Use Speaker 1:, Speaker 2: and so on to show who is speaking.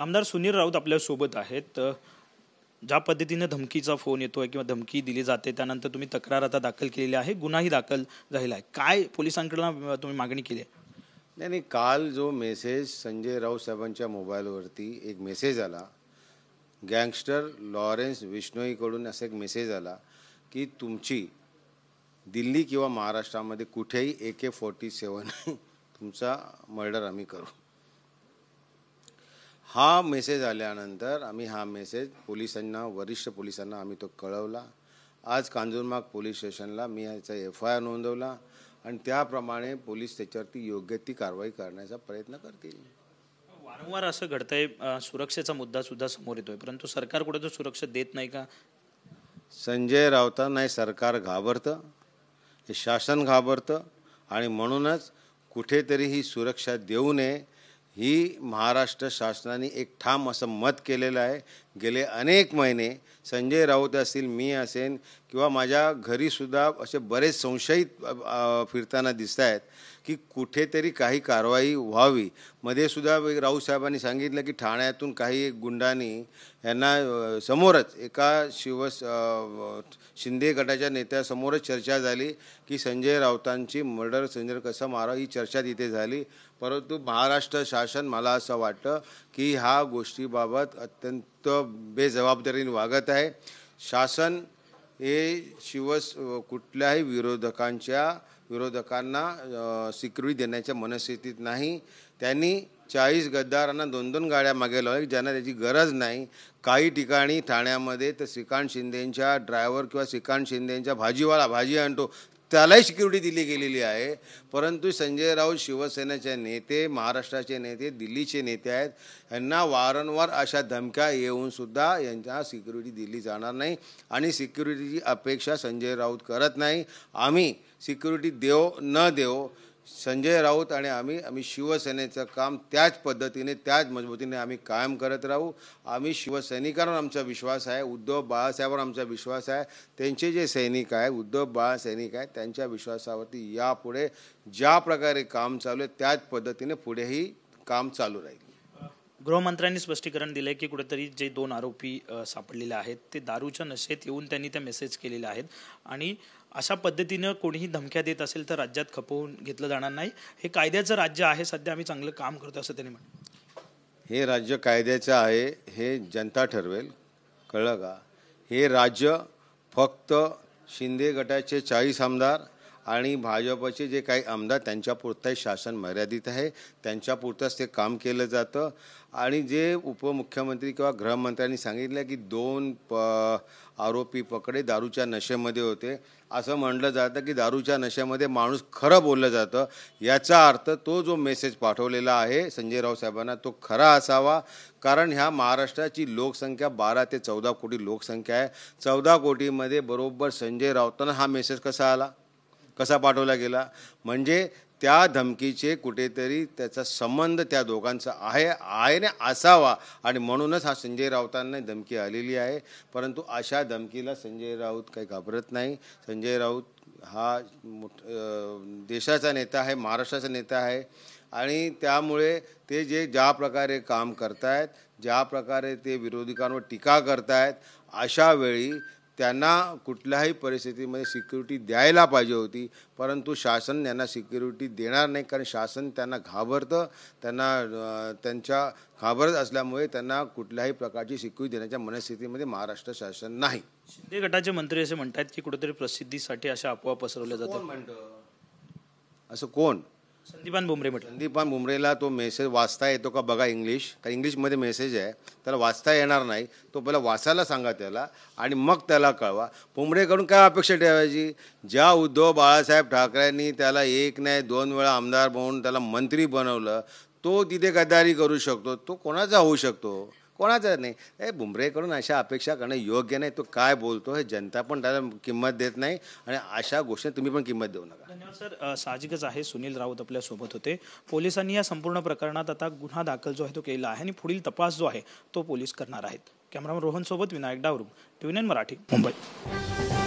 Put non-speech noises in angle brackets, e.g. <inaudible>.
Speaker 1: आमदार सुनील राऊत आपल्यासोबत आहेत ज्या पद्धतीने धमकीचा फोन येतो आहे किंवा धमकी दिली जाते त्यानंतर तुम्ही तक्रार आता दाखल केलेली आहे गुन्हाही दाखल झालेला आहे काय पोलिसांकडून तुम्ही मागणी केली आहे
Speaker 2: नाही नाही काल जो मेसेज संजय राऊत साहेबांच्या मोबाईलवरती एक मेसेज आला गँगस्टर लॉरेन्स विष्णोईकडून असा एक मेसेज आला की तुमची दिल्ली किंवा महाराष्ट्रामध्ये कुठेही ए के फॉर्टी सेवन <laughs> तुमचा मर्डर आम्ही करू हा मेसेज आल्यानंतर आम्ही हा मेसेज पोलिसांना वरिष्ठ पोलिसांना आम्ही तो कळवला आज कांजूरमाग पोलीस स्टेशनला मी याचा एफ आय आर नोंदवला आणि त्याप्रमाणे पोलीस त्याच्यावरती योग्य ती कारवाई करण्याचा प्रयत्न करतील
Speaker 1: वारंवार असं घडतंय सुरक्षेचा मुद्दा सुद्धा समोर येतोय परंतु सरकार कुठे तो सुरक्षा देत नाही का
Speaker 2: संजय नाही सरकार घाबरतं हे शासन घाबरतं आणि म्हणूनच कुठेतरी ही सुरक्षा देऊ नये ही महाराष्ट्र शासनाने एक ठाम असं मत केलेलं आहे गेले अनेक महिने संजय राऊत असतील मी असेन किंवा माझ्या घरीसुद्धा असे बरेच संशयित फिरताना दिसत आहेत की कुठेतरी काही कारवाई व्हावी मध्ये सुद्धा राऊत साहेबांनी सांगितलं की ठाण्यातून काही गुंडांनी यांना समोरच एका शिव शिंदे गटाच्या नेत्यासमोरच चर्चा झाली की संजय राऊतांची मर्डर संजय कसं मारा ही चर्चा तिथे झाली परंतु महाराष्ट्र शासन मला असं वाटतं की ह्या गोष्टीबाबत अत्यंत तो बेजबाबदारीने वागत आहे शासन हे शिवस कुठल्याही विरोधकांच्या विरोधकांना सिक्युरिटी देण्याच्या मनस्थितीत नाही त्यांनी चाळीस गद्दारांना दोन दोन गाड्या मागे लावल्या ज्यांना त्याची गरज नाही काही ठिकाणी ठाण्यामध्ये तर श्रीकांत शिंदेंच्या ड्रायव्हर किंवा श्रीकांत शिंदेंच्या भाजीवाला भाजी आणतो त्यालाही सिक्युरिटी दिली गेलेली आहे परंतु संजय राऊत शिवसेनेचे नेते महाराष्ट्राचे नेते दिल्लीचे नेते आहेत यांना वारंवार अशा धमक्या येऊनसुद्धा यांना सिक्युरिटी दिली जाणार नाही आणि सिक्युरिटीची अपेक्षा संजय राऊत करत नाही आम्ही सिक्युरिटी देव न देव संजय राऊत आणि आम्ही आम्ही शिवसेनेचं काम त्याच पद्धतीने त्याच मजबूतीने आम्ही कायम करत राहू आम्ही शिवसैनिकांवर आमचा विश्वास आहे उद्धव बाळासाहेबांवर आमचा विश्वास आहे त्यांचे जे सैनिक आहे उद्धव बाळासैनिक आहे त्यांच्या विश्वासावरती यापुढे ज्या प्रकारे काम चालू आहे त्याच पद्धतीने पुढेही काम चालू राहील
Speaker 1: गृहमंत्र्यांनी स्पष्टीकरण दिलं आहे की कुठेतरी जे दोन आरोपी सापडलेले आहेत ते दारूच्या नशेत येऊन त्यांनी त्या मेसेज केलेल्या आहेत आणि अशा पद्धतीनं कोणीही धमक्या देत असेल तर राज्यात खपवून घेतलं जाणार नाही हे कायद्याचं राज्य आहे सध्या आम्ही चांगलं काम करतो असं त्यांनी म्हटलं
Speaker 2: हे राज्य कायद्याचं आहे हे जनता ठरवेल कळलं का हे राज्य फक्त शिंदे गटाचे चाळीस आमदार आणि भाजपचे जे काही आमदार त्यांच्यापुरतं शासन मर्यादित आहे त्यांच्यापुरतंच ते काम केलं जातं आणि जे उपमुख्यमंत्री किंवा गृहमंत्र्यांनी सांगितलं की दोन प आरोपी पकडे दारूच्या नशेमध्ये होते असं म्हटलं जातं की दारूच्या नशेमध्ये माणूस खरं बोललं जातं याचा अर्थ तो जो मेसेज पाठवलेला आहे संजय रावसाहेबांना साहेबांना तो खरा असावा कारण ह्या महाराष्ट्राची लोकसंख्या बारा ते चौदा कोटी लोकसंख्या आहे चौदा कोटीमध्ये बरोबर संजय राऊतांना हा मेसेज कसा आला कसा पाठवला गेला म्हणजे त्या धमकीचे कुठेतरी त्याचा संबंध त्या दोघांचा आहे आहे ना असावा आणि म्हणूनच हा संजय राऊतांना धमकी आलेली आहे परंतु अशा धमकीला संजय राऊत काही घाबरत नाही संजय राऊत हा मोठ देशाचा नेता आहे महाराष्ट्राचा नेता आहे आणि त्यामुळे ते जे ज्या प्रकारे काम करतायत ज्या प्रकारे ते विरोधकांवर टीका करतायत अशा वेळी त्यांना कुठल्याही परिस्थितीमध्ये सिक्युरिटी द्यायला पाहिजे होती परंतु शासन यांना सिक्युरिटी देणार नाही कारण शासन त्यांना घाबरतं त्यांना त्यांच्या घाबरत असल्यामुळे त्यांना कुठल्याही प्रकारची सिक्युरिटी देण्याच्या मनस्थितीमध्ये महाराष्ट्र शासन नाही
Speaker 1: शिंदे गटाचे मंत्री असे म्हणतात की कुठेतरी प्रसिद्धीसाठी अशा अफवा पसरवल्या जातात
Speaker 2: असं कोण संदीपान बुमरे म्हटलं संदीपान बुमरेला तो मेसेज वाचता येतो का बघा इंग्लिश का इंग्लिशमध्ये मेसेज आहे त्याला वाचता येणार नाही तो पहिला वाचायला सांगा त्याला आणि मग त्याला कळवा बुमरेकडून काय अपेक्षा ठेवायची ज्या उद्धव बाळासाहेब ठाकरेंनी त्याला एक नाही दोन वेळा आमदार म्हणून त्याला मंत्री बनवलं तो तिथे गद्दारी करू शकतो तो कोणाचा होऊ शकतो कोणाचं नाही हे बुमरेकडून अशा अपेक्षा करणं योग्य नाही तो काय बोलतो हे जनता पण त्याला किंमत देत नाही आणि अशा गोष्टी तुम्ही पण किंमत देऊ नका
Speaker 1: धन्यवाद सर साहजिकच आहे सुनील राऊत आपल्यासोबत होते पोलिसांनी या संपूर्ण प्रकरणात आता गुन्हा दाखल जो आहे तो केला आहे आणि पुढील तपास जो आहे तो पोलीस करणार आहेत कॅमेरामन रोहनसोबत विनायक डावरू ट्युनियन मराठी मुंबई